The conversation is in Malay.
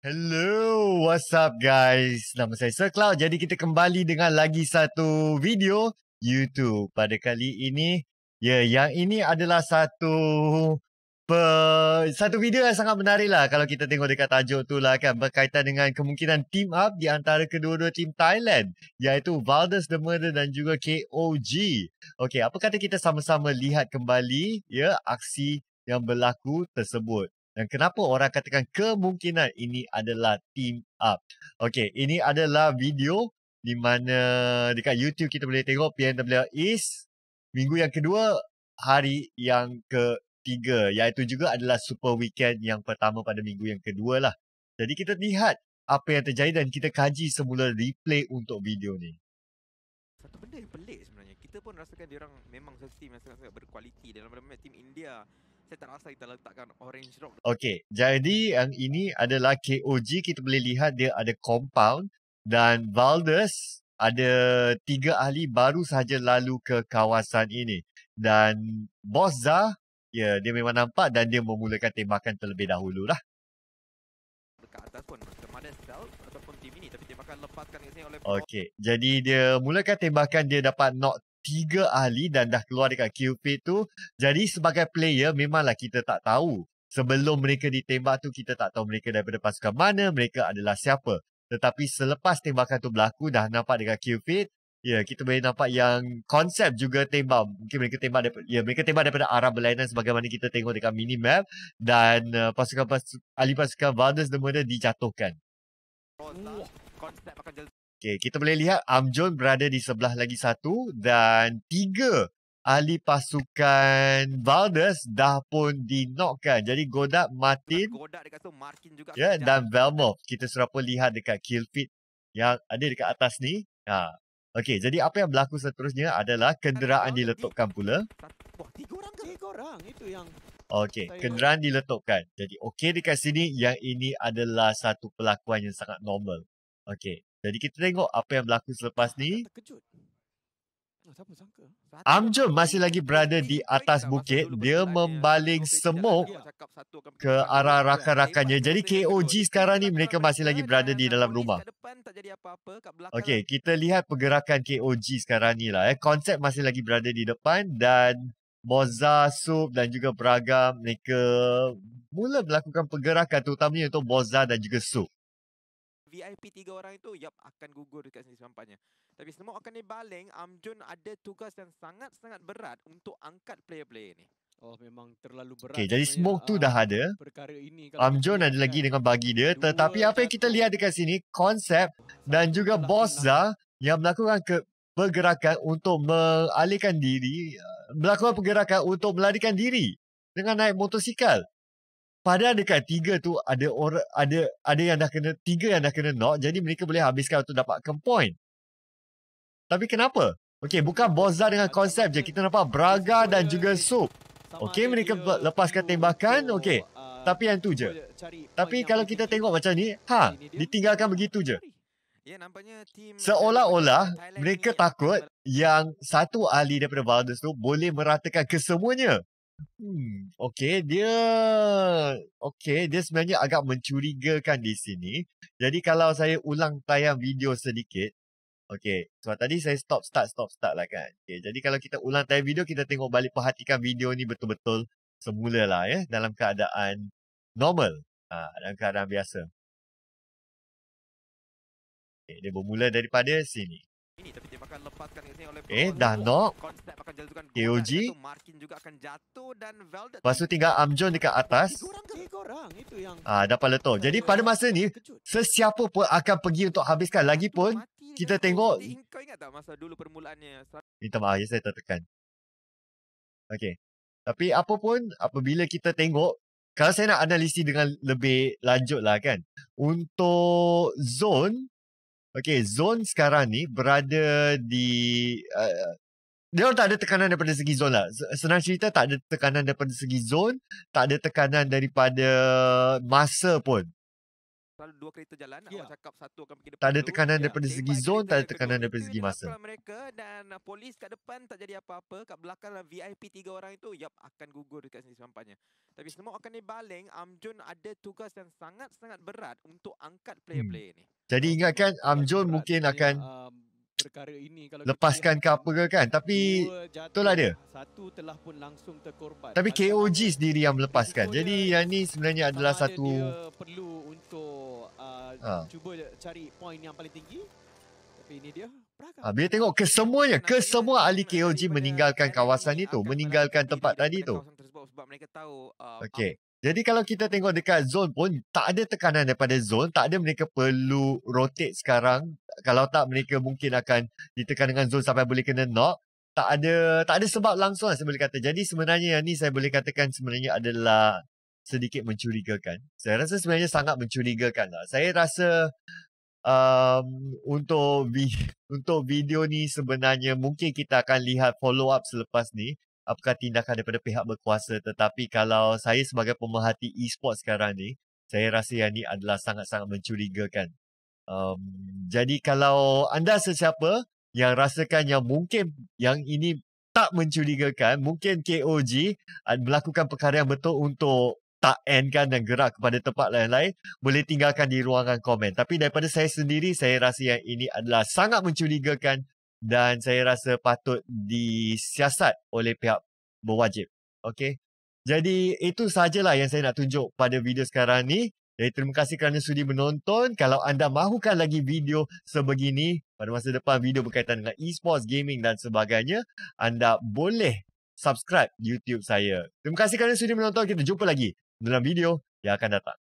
Hello, what's up guys? Nama saya Sir Cloud. Jadi kita kembali dengan lagi satu video YouTube pada kali ini. Ya, yeah, yang ini adalah satu per, satu video yang sangat menarik lah kalau kita tengok dekat tajuk tu lah kan berkaitan dengan kemungkinan team up di antara kedua-dua team Thailand iaitu Valdez the Murder dan juga KOG. Okey, apa kata kita sama-sama lihat kembali ya yeah, aksi yang berlaku tersebut. Dan kenapa orang katakan kemungkinan ini adalah team up. Okey, ini adalah video di mana dekat YouTube kita boleh tengok PNW is minggu yang kedua, hari yang ketiga. Iaitu juga adalah super weekend yang pertama pada minggu yang kedua lah. Jadi kita lihat apa yang terjadi dan kita kaji semula replay untuk video ni. Satu benda yang pelik sebenarnya. Kita pun rasakan dia orang memang satu team yang sangat-sangat berkualiti dalam bermain team India saya terasa kita letakkan orange rock. Okey, jadi yang ini adalah KOG kita boleh lihat dia ada compound dan Valdes ada tiga ahli baru sahaja lalu ke kawasan ini. Dan Bos Zah, ya dia memang nampak dan dia memulakan tembakan terlebih dahulu lah. Dekat atas pun ataupun tim ini tapi tembakan lepaskan oleh Okey, jadi dia mulakan tembakan dia dapat knock tiga ahli dan dah keluar dekat QP tu. Jadi sebagai player memanglah kita tak tahu. Sebelum mereka ditembak tu kita tak tahu mereka daripada pasukan mana, mereka adalah siapa. Tetapi selepas tembakan tu berlaku dah nampak dekat QP, Ya, kita boleh nampak yang konsep juga tembak. Mungkin mereka tembak daripada, ya, mereka tembak daripada arah berlainan sebagaimana kita tengok dekat minimap. Dan uh, eh, pasukan, pasukan, ahli pasukan Valdez dan Murder dijatuhkan. Oh, konsep akan jel- Okay, kita boleh lihat Amjon berada di sebelah lagi satu dan tiga ahli pasukan Valdes dah pun di knock kan, Jadi Godak, Martin Godak dekat tu, Martin juga yeah, ya, dan Velmov. Kita sudah pun lihat dekat kill feed yang ada dekat atas ni. Ha. Okay, jadi apa yang berlaku seterusnya adalah kan kenderaan kan, diletupkan pula. Wah, tiga orang kan? Tiga orang, itu yang... Okay, kenderaan diletupkan. Jadi okay dekat sini, yang ini adalah satu pelakuan yang sangat normal. Okay, jadi kita tengok apa yang berlaku selepas ni. Oh, Amjo masih lagi berada di atas lah, bukit. Dia membaling semuk ke arah rakan-rakannya. Jadi KOG sekarang ni mereka masih lagi berada di dalam rumah. Okey, lah. kita lihat pergerakan KOG sekarang ni lah. Eh. Konsep masih lagi berada di depan dan Moza, Sub dan juga Braga mereka mula melakukan pergerakan terutamanya untuk Moza dan juga Sub. VIP tiga orang itu yap akan gugur dekat sini sampannya. Tapi semua akan dibaling Amjun ada tugas yang sangat-sangat berat untuk angkat player-player ini. Oh memang terlalu berat. Okay, jadi smoke tu ah, dah ada. Amjun ada lagi dengan bagi dia tetapi apa yang kita lihat dekat sini konsep dan juga boss Zah yang melakukan ke pergerakan untuk mengalihkan diri eh, melakukan pergerakan untuk melarikan diri dengan naik motosikal. Padahal dekat tiga tu ada orang ada ada yang dah kena tiga yang dah kena knock jadi mereka boleh habiskan untuk dapatkan point. Tapi kenapa? Okey, bukan Bozza dengan konsep je. Kita nampak Braga dan juga soup. Okey, mereka lepaskan tembakan. Okey. Tapi yang tu je. Tapi kalau kita tengok macam ni, ha, ditinggalkan begitu je. Seolah-olah mereka takut yang satu ahli daripada Valdez tu boleh meratakan kesemuanya. Hmm, Okay, dia okay, dia sebenarnya agak mencurigakan di sini. Jadi kalau saya ulang tayang video sedikit, okay, sebab tadi saya stop start stop start lah kan. Okay, jadi kalau kita ulang tayang video, kita tengok balik perhatikan video ni betul-betul semula lah ya, dalam keadaan normal, ha, dalam keadaan biasa. Okay, dia bermula daripada sini akan lepaskan ini oleh Eh dah knock KOG Lepas tu tinggal Amjon dekat atas Ah dapat letup Jadi pada masa ni Sesiapa pun akan pergi untuk habiskan Lagipun kita tengok Kau ingat tak masa dulu permulaannya Minta maaf ya saya tekan. Okay Tapi apapun apabila kita tengok Kalau saya nak analisis dengan lebih lanjutlah kan Untuk zone Okay, zone sekarang ni berada di... Uh, dia orang tak ada tekanan daripada segi zone lah. Senang cerita tak ada tekanan daripada segi zone. Tak ada tekanan daripada masa pun selalu dua kereta jalan yeah. awak cakap satu akan pergi depan tak ada tekanan dulu. daripada ya, segi zon, tak ada tekanan kedua. daripada segi masa mereka dan polis kat depan tak jadi apa-apa kat belakang lah VIP tiga orang itu yap akan gugur dekat sini sampahnya tapi semua akan dibaling Amjun ada tugas yang sangat-sangat berat untuk angkat hmm. player-player hmm. ni jadi ingatkan Amjun ya, mungkin berat. akan um, perkara ini kalau lepaskan ke apa ke kan tapi lah dia satu telah pun langsung terkorban tapi KOG sendiri yang melepaskan jadi yang ni sebenarnya adalah satu Ah. uh, cuba cari point yang paling tinggi. Tapi ini dia. Ha, bila tengok kesemuanya, kesemua ahli KOG meninggalkan kawasan itu, meninggalkan tempat tadi itu. Uh, Okey. Jadi kalau kita tengok dekat zone pun, tak ada tekanan daripada zone, tak ada mereka perlu rotate sekarang. Kalau tak, mereka mungkin akan ditekan dengan zone sampai boleh kena knock. Tak ada tak ada sebab langsung lah saya boleh kata. Jadi sebenarnya yang ni saya boleh katakan sebenarnya adalah sedikit mencurigakan. Saya rasa sebenarnya sangat mencurigakan lah. Saya rasa um, untuk vi- untuk video ni sebenarnya mungkin kita akan lihat follow up selepas ni apakah tindakan daripada pihak berkuasa tetapi kalau saya sebagai pemerhati e-sport sekarang ni saya rasa yang ni adalah sangat-sangat mencurigakan. Um, jadi kalau anda sesiapa yang rasakan yang mungkin yang ini tak mencurigakan, mungkin KOG ah, melakukan perkara yang betul untuk tak end kan dan gerak kepada tempat lain-lain boleh tinggalkan di ruangan komen tapi daripada saya sendiri saya rasa yang ini adalah sangat mencurigakan dan saya rasa patut disiasat oleh pihak berwajib Okay. jadi itu sajalah yang saya nak tunjuk pada video sekarang ni jadi terima kasih kerana sudi menonton. Kalau anda mahukan lagi video sebegini pada masa depan video berkaitan dengan e-sports, gaming dan sebagainya, anda boleh subscribe YouTube saya. Terima kasih kerana sudi menonton. Kita jumpa lagi dalam video yang akan datang.